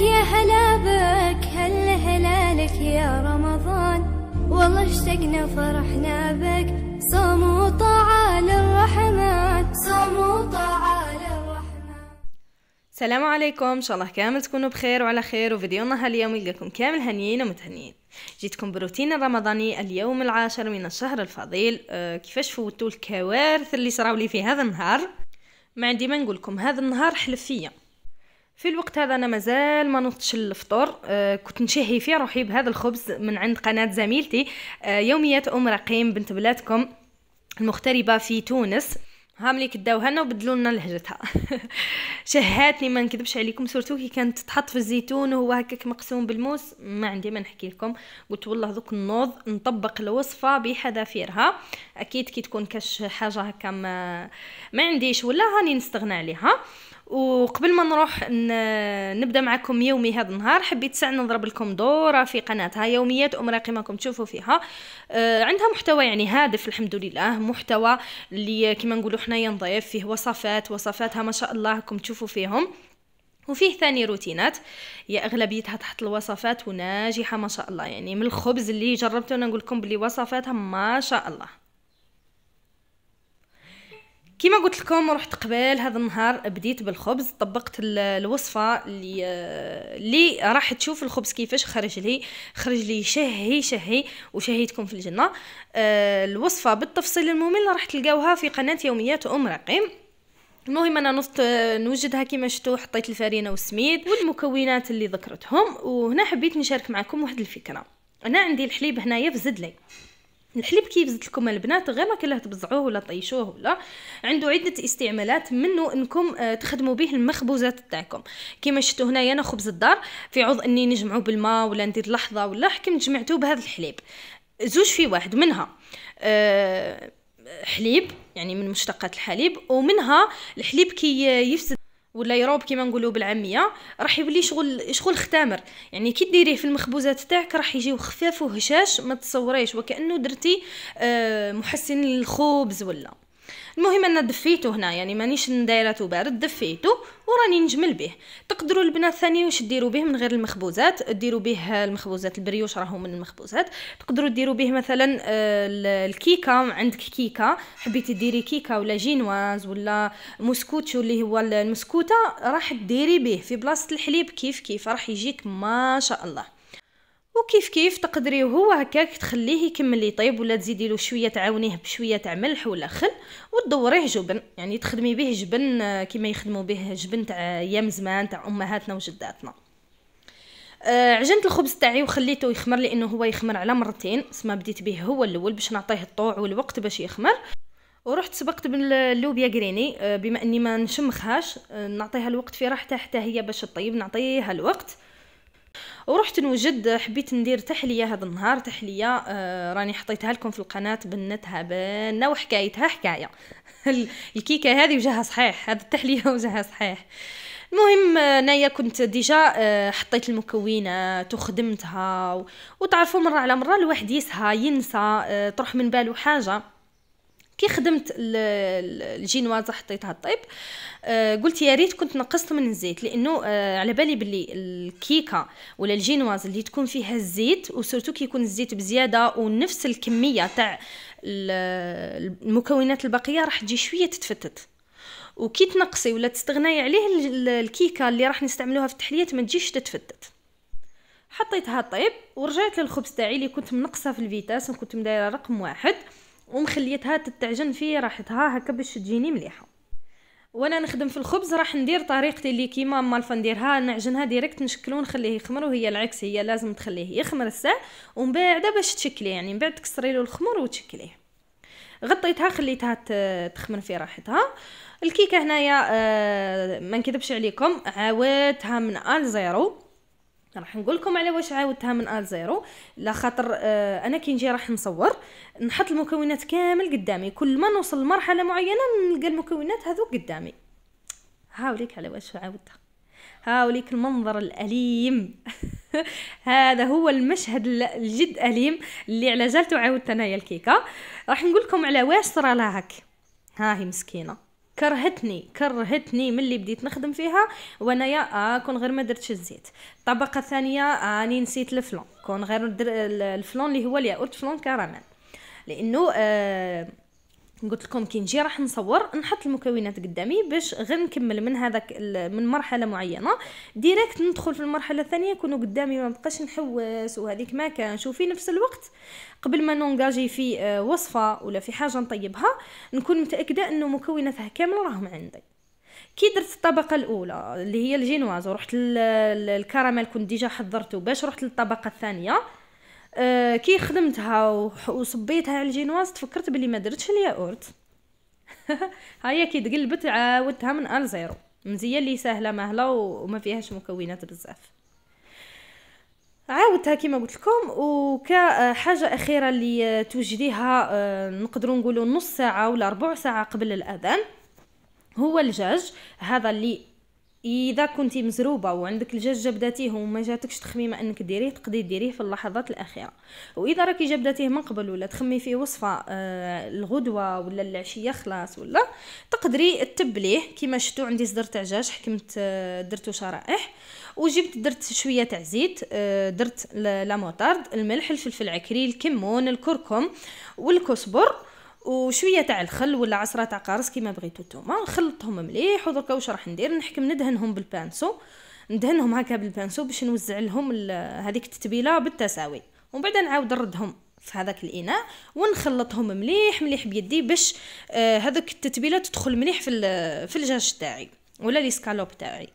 يا هلا بك هل هلالك يا رمضان والله اشتقنا فرحنا بك صوم وطاعة للرحمن صوم وطاعة للرحمن السلام عليكم ان شاء الله كامل تكونوا بخير وعلى خير وفيديونا هاليوم يلقاكم كامل هنيين ومتهنيين جيتكم بروتين الرمضاني اليوم العاشر من الشهر الفضيل أه كيفاش فوتوا الكوارث اللي صراولي في هذا النهار ما عندي ما نقولكم هذا النهار حلف فيا في الوقت هذا انا مازال ما نوضتش للفطور آه كنت نشهي فيه روحي بهذا الخبز من عند قناه زميلتي آه يوميات ام رقيم بنت بلادكم المغتربه في تونس هاملي كداوها لنا وبدلوا لنا لهجتها شهاتني ما نكذبش عليكم سورتو كي كانت تحط في الزيتون وهو هكاك مقسوم بالموس ما عندي ما نحكي لكم قلت والله ذوك النوض نطبق الوصفه بحذافيرها اكيد كي تكون كاش حاجه هكا ما, ما عنديش ولا هاني نستغنى عليها وقبل ما نروح نبدا معكم يومي هذا النهار حبيت ساعه نضرب لكم دوره في قناتها يوميات ام راقي تشوفوا فيها آه، عندها محتوى يعني هادف الحمد لله محتوى اللي كما نقولوا حنايا نضيف فيه وصفات وصفاتها ما شاء الله راكم تشوفوا فيهم وفيه ثاني روتينات هي اغلبيتها تحت الوصفات وناجحه ما شاء الله يعني من الخبز اللي جربته انا نقول لكم بلي وصفاتها ما شاء الله كيما قلت لكم رحت قبل هذا النهار بديت بالخبز طبقت الوصفه اللي اللي راح تشوف الخبز كيفاش خرج لي خرج لي شهي شهي وشهيتكم في الجنه آه، الوصفه بالتفصيل الممل راح تلقاوها في قناه يوميات ام رقيم المهم انا نصت نوجدها كما شفتوا حطيت الفرينه والسميد والمكونات اللي ذكرتهم وهنا حبيت نشارك معكم واحد الفكره انا عندي الحليب هنايا في زدلي الحليب كي يبزت لكم البنات غير ما كله تبزعوه ولا طيشوه ولا عنده عده استعمالات منه انكم آه، تخدموا به المخبوزات تاعكم كيما شفتوا هنايا انا خبز الدار في عوض اني نجمعه بالماء ولا ندير لحظه ولا حكمت جمعته بهذا الحليب زوج في واحد منها آه، حليب يعني من مشتقات الحليب ومنها الحليب كي يفسد ولا يروب كيما نقولوا بالعاميه راح يولي شغل شغل ختامر يعني كي ديريه في المخبوزات تاعك راح يجيو خفاف وهشاش ما تصوريش وكانه درتي آه، محسن الخبز ولا المهم انا دفيته هنا يعني مانيش دايرته بارد دفيته وراني نجمل به تقدروا البنات ثاني واش ديروا به من غير المخبوزات ديروا به المخبوزات البريوش راهو من المخبوزات تقدروا ديروا به مثلا آه، الكيكه عندك كيكه حبيتي ديري كيكه ولا جينواز ولا مسكوتش اللي هو المسكوته راح ديري به في بلاصه الحليب كيف كيف راح يجيك ما شاء الله وكيف كيف تقدري وهو هكاك تخليه يكمل يطيب ولا تزيدي له شويه تعاونيه بشويه تاع ملح ولا خل وتدوريه جبن يعني تخدمي به جبن آه، كما يخدموا به جبن تاع ايام زمان تاع امهاتنا وجداتنا آه عجنت الخبز تاعي وخليته يخمر لانه هو يخمر على مرتين سما بديت به هو الاول باش نعطيه الطوع والوقت باش يخمر ورحت سبقت باللوبيا جريني آه، بما اني ما نشمخهاش آه، نعطيها الوقت في راحتها حتى هي باش طيب نعطيها الوقت ورحت نوجد حبيت ندير تحليه هذا النهار تحليه آه راني حطيتها لكم في القناه بنتها بنه وحكايتها حكايه الكيكه هذه وجهها صحيح هذا التحليه وجهها صحيح المهم انايا آه، كنت ديجا آه، حطيت المكونات وخدمتها وتعرفوا مره على مره الواحد يسهى ينسى آه، تروح من باله حاجه كي خدمت الجينواز حطيتها الطيب آه، قلت يا ريت كنت نقصت من الزيت لانه آه، على بالي باللي الكيكه ولا الجينواز اللي تكون فيها الزيت وسورتو كي يكون الزيت بزياده ونفس الكميه تاع المكونات الباقيه راح تجي شويه تتفتت وكي تنقصي ولا تستغناي عليه الكيكه اللي راح نستعملوها في التحليات ما تجيش تتفتت حطيتها طيب ورجعت للخبز تاعي اللي كنت منقصه في الفيتاس كنت مدايره رقم واحد ومخليتها تتعجن في راحتها هكا باش تجيني مليحه وانا نخدم في الخبز راح ندير طريقتي اللي كيما مالفا نديرها نعجنها ديريكت نشكلو نخليه يخمر وهي العكس هي لازم تخليه يخمر الساع ومن بعد باش تشكليه يعني من بعد تكسري له الخمر وتشكليه غطيتها خليتها تخمر في راحتها الكيكه هنايا آه، ما نكذبش عليكم عاودتها من الزيرو راح نقول لكم على واش عاودتها من ال زيرو لا خاطر آه، انا كي نجي راح نصور نحط المكونات كامل قدامي كل ما نوصل لمرحله معينه نلقى المكونات هذوك قدامي هاوليك على واش عاودتها هاوليك المنظر الاليم هذا هو المشهد الجد اليم اللي على جالته عاودت انايا الكيكه راح نقول لكم على واش صرا لها هاك ها هي مسكينه كرهتني كرهتني ملي بديت نخدم فيها وانايا آه كون غير ما درتش الزيت الطبقه الثانيه آه، اني آه نسيت الفلون كون غير الفلون اللي هو الياقوت فلون كراميل لانه آه قلت لكم كي نجي راح نصور نحط المكونات قدامي باش غير نكمل من هذاك من مرحله معينه ديريكت ندخل في المرحله الثانيه يكونوا قدامي ما بقاش نحوس وهذيك ما كان وفي نفس الوقت قبل ما نونجاجي في آه، وصفه ولا في حاجه نطيبها نكون متاكده انه مكوناتها كامله راهم عندي كي درت الطبقه الاولى اللي هي الجينواز ورحت الكراميل كنت ديجا حضرته باش رحت للطبقه الثانيه آه، كي خدمتها وصبيتها على الجينواز تفكرت بلي ما درتش الياورت هيا كي تقلبت عاودتها من ال زيرو مزيه اللي سهله مهله وما فيهاش مكونات بزاف عاودتها كما قلت لكم وكحاجه آه، اخيره اللي آه، توجديها نقدروا نقولوا نص ساعه ولا ربع ساعه قبل الاذان هو الجاج هذا اللي اذا كنتي مزروبه وعندك الجاج بداتيه وما جاتكش تخميمه انك ديريه تقدري ديريه في اللحظات الاخيره واذا راكي جا من قبل ولا تخمي فيه وصفه آه الغدوه ولا العشيه خلاص ولا تقدري تبليه كما شفتوا عندي صدر تاع دجاج حكمت آه درتو شرائح وجبت درت شويه تاع زيت آه درت لا الملح الفلفل العكري الكمون الكركم والكسبر وشويه تاع الخل ولا عصره تاع قارص كيما بغيتو نتوما نخلطهم مليح ودركا واش راح ندير نحكم ندهنهم بالبانسو ندهنهم هكا بالبانسو باش نوزع لهم هذيك التتبيله بالتساوي ومن بعد نعاود نردهم في هذاك الاناء ونخلطهم مليح مليح بيدي باش آه هذاك التتبيله تدخل مليح في في الجاج تاعي ولا لي سكالوب تاعي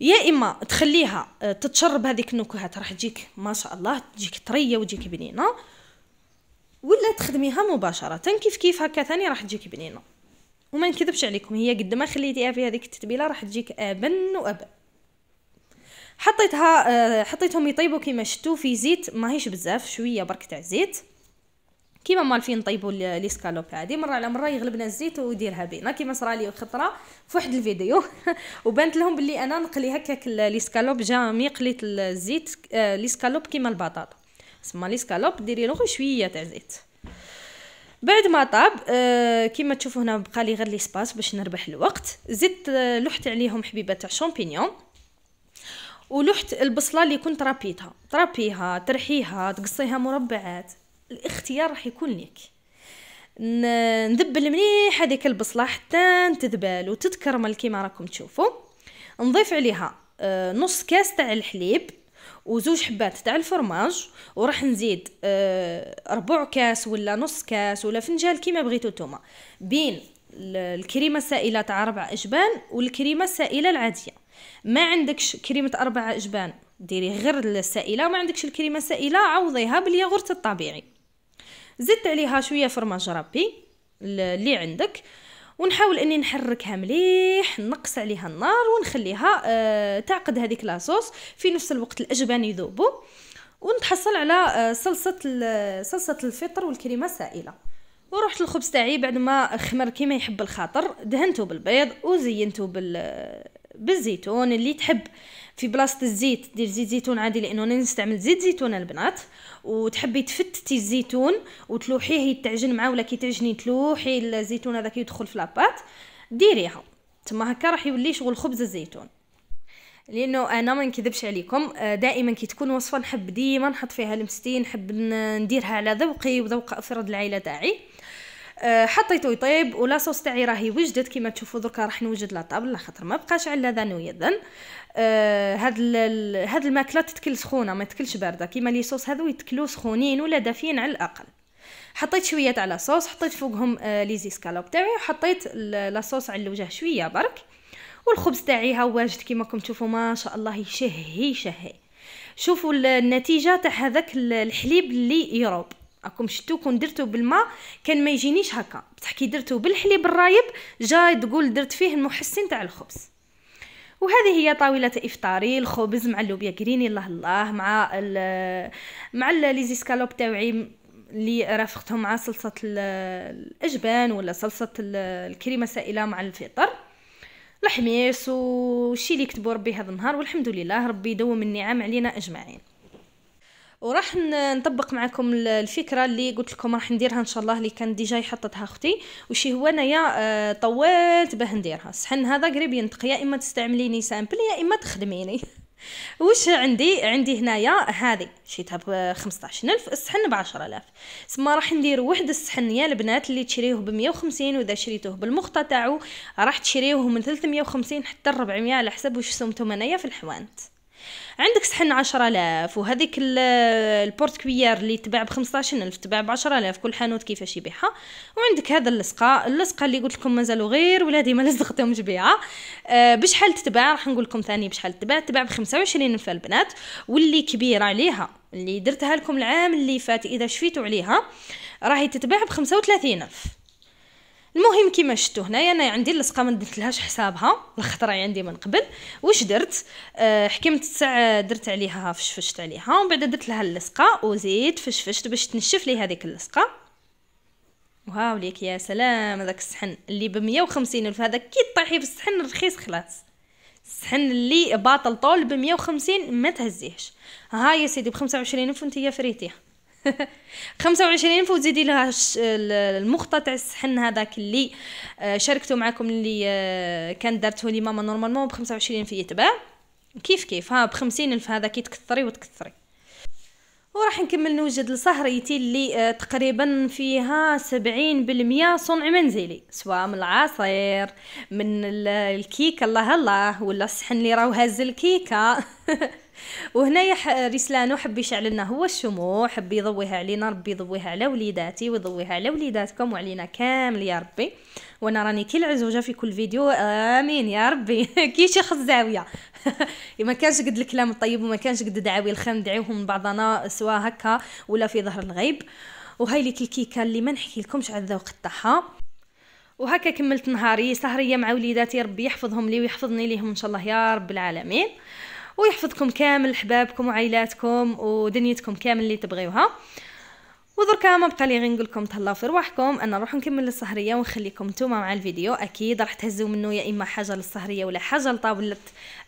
يا اما تخليها آه، تتشرب هذيك النكهات راح تجيك ما شاء الله تجيك طريه وتجيك بنينه ولا تخدميها مباشره كيف كيف هكا ثاني راح تجيك بنينه وما نكذبش عليكم هي قد ما خليتيها في هذيك التتبيله راح تجيك ابن واب حطيتها آه، حطيتهم يطيبوا كيما شتو في زيت ماهيش بزاف شويه برك تاع زيت كيما مالفين نطيبوا لي سكالوب هذه مره على مره يغلبنا الزيت وديرها بينا كيما صرا لي خطره في واحد الفيديو وبانت لهم باللي انا نقلي هكاك لي سكالوب قليت الزيت آه، لي سكالوب كيما البطاطا تسمى لي سكالوب ديري له شويه تاع زيت بعد ما طاب آه كيما تشوفوا هنا بقى لي غير لي سباس باش نربح الوقت زدت آه، لوحت لحت عليهم حبيبه تاع شامبينيون ولحت البصله اللي كنت رابيتها ترابيها ترحيها تقصيها مربعات الاختيار راح يكون ليك ندبل مليح هذيك البصله حتى تذبل وتتكرمل كيما راكم تشوفوا نضيف عليها آه، نص كاس تاع الحليب وزوج حبات تاع الفرماج وراح نزيد آه ربع كاس ولا نص كاس ولا فنجان كيما بغيتو نتوما بين الكريمه السائله تاع ربع اجبان والكريمه السائله العاديه ما عندكش كريمه اربع اجبان ديري غير السائله وما عندكش الكريمه السائله عوضيها بالياغورت الطبيعي زدت عليها شويه فرماج ربي اللي عندك ونحاول اني نحركها مليح نقص عليها النار ونخليها آه تعقد هذيك لاصوص في نفس الوقت الاجبان يذوبوا ونتحصل على آه، صلصه صلصه الفطر والكريمه سائله ورحت الخبز تاعي بعد ما خمر كيما يحب الخاطر دهنته بالبيض وزينته بال بالزيتون اللي تحب في بلاصه الزيت دير زيت زيتون عادي لانه انا نستعمل زيت زيتون البنات وتحبي تفتتي الزيتون وتلوحيه يتعجن معاه ولا كي تعجني تلوحي الزيتون هذاك يدخل في لاباط ديريها تما هكا راح يولي شغل خبز الزيتون لانه انا ما نكذبش عليكم آه، دائما كي تكون وصفه نحب ديما نحط فيها المستين نحب نديرها على ذوقي وذوق افراد العائله تاعي أه، حطيته يطيب ولا صوص تاعي راهي وجدت كيما تشوفوا دركا راح نوجد لا طابله خاطر ما بقاش على ذا نو آه هاد هاد الماكله تتكل سخونه ما تكلش بارده كيما لي صوص هذو يتكلوا سخونين ولا دافيين على الاقل حطيت شويه تاع لاصوص حطيت فوقهم أه، لي زيسكالوب تاعي وحطيت لاصوص على الوجه شويه برك والخبز تاعي ها واجد كيما راكم تشوفوا ما شاء الله يشهي يشهي شوفوا النتيجه تاع هذاك الحليب اللي يروب راكم شتو كون درتو بالماء كان ما يجينيش هكا بصح كي درتو بالحليب الرايب جاي تقول درت فيه المحسن تاع الخبز وهذه هي طاولة إفطاري الخبز مع اللوبيا كريني الله الله مع الـ مع لي زيسكالوب تاوعي اللي رافقتهم مع صلصة الأجبان ولا صلصة الكريمة سائلة مع الفطر الحميص وشي اللي كتبوا ربي هذا النهار والحمد لله ربي يدوم النعم علينا أجمعين وراح نطبق معكم الفكره اللي قلت لكم راح نديرها ان شاء الله اللي كان ديجا حطتها اختي وشي هو انايا طولت باه نديرها صحن هذا قريب ينطق يا اما تستعمليني سامبل يا اما تخدميني وش عندي عندي هنايا هذه شريتها ب 15000 الصحن ب 10000 سما راح ندير واحد الصحن يا البنات اللي تشريوه ب 150 واذا شريتوه بالمخطه تاعو راح تشريوه من 350 حتى 400 على حسب واش سمتم انايا في الحوانت عندك صحن آلاف وهذيك البورت كويار اللي تباع بخمسطاشر ألف تباع بعشرة آلاف كل حانوت كيفاش يبيعها وعندك هذا اللصقه اللصقه اللي قلت لكم مازالوا غير ولادي ما لزقتهمش بها أه بشحال تتباع راح نقول لكم ثاني بشحال تتباع بخمسة وعشرين ألف البنات واللي كبيره عليها اللي درتها لكم العام اللي فات اذا شفيتوا عليها راهي تتباع بخمسة وثلاثين ألف المهم كيما شفتوا هنايا انا عندي اللصقه ما درتلهاش حسابها الخطره عندي من قبل واش درت آه، حكمت الساعه درت عليها فشفشت عليها ومن بعد درت لها اللصقه وزيد فشفشت باش تنشف لي هذيك اللصقه واو ليك يا سلام هذاك الصحن اللي ب 150 الف هذا كي طيحي في الصحن الرخيص خلاص الصحن اللي باطل طول ب 150 ما تهزيهش ها يا سيدي ب 25 الف يا فريتيه 25 الف زيدي لها المخطه تاع الصحن هذاك اللي آه، شاركته معكم اللي آه، كان دارته لي ماما نورمالمون ب 25 الف يتباع كيف كيف ها ب 50 الف هذا كي تكثري وتكثري وراح نكمل نوجد لسهريتي اللي آه، تقريبا فيها سبعين بالمية صنع منزلي سواء من العصير من الكيكة الله الله ولا الصحن اللي راهو هاز الكيكة وهنايا رسلانو حب يشعل لنا هو الشموع حب يضويها علينا ربي يضويها على وليداتي ويضويها على وليداتكم وعلينا كامل يا ربي وانا راني كي العزوجه في كل فيديو امين يا ربي كي شيخ الزاويه ما كانش قد الكلام الطيب وما كانش قد دعاوي الخير ندعيوهم من بعضنا سوا هكا ولا في ظهر الغيب وهاي ليك الكيكه اللي ما نحكي لكمش على الذوق تاعها وهكا كملت نهاري سهريه مع وليداتي ربي يحفظهم لي ويحفظني ليهم ان شاء الله يا رب العالمين ويحفظكم كامل حبابكم وعائلاتكم ودنيتكم كامل اللي تبغيوها ودركا ما بقى لي غير نقول لكم تهلاو في رواحكم انا نروح نكمل السهريه ونخليكم نتوما مع الفيديو اكيد راح تهزوا منه يا اما حاجه للسهريه ولا حاجه لطاوله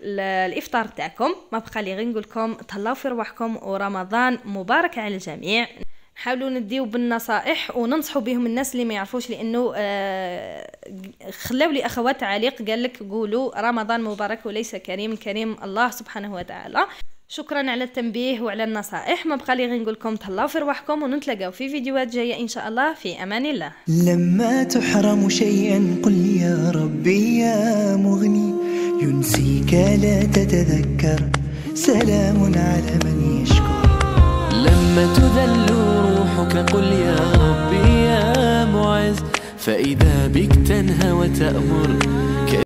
الافطار تاعكم ما بقى لي غير نقول لكم تهلاو في رواحكم ورمضان مبارك على الجميع حاولوا نديو بالنصائح وننصحوا بهم الناس اللي ما يعرفوش لانه آه، خلاو لي اخوات تعليق قال لك قولوا رمضان مبارك وليس كريم كريم الله سبحانه وتعالى شكرا على التنبيه وعلى النصائح ما بقى لي غير نقول لكم تهلاو في رواحكم ونتلاقاو في فيديوهات جايه ان شاء الله في امان الله لما تحرم شيئا قل يا ربي يا مغني ينسيك لا تتذكر سلام على من يشكر لما تذل مدحك قل يا ربي يا معز فإذا بك تنهى وتأمر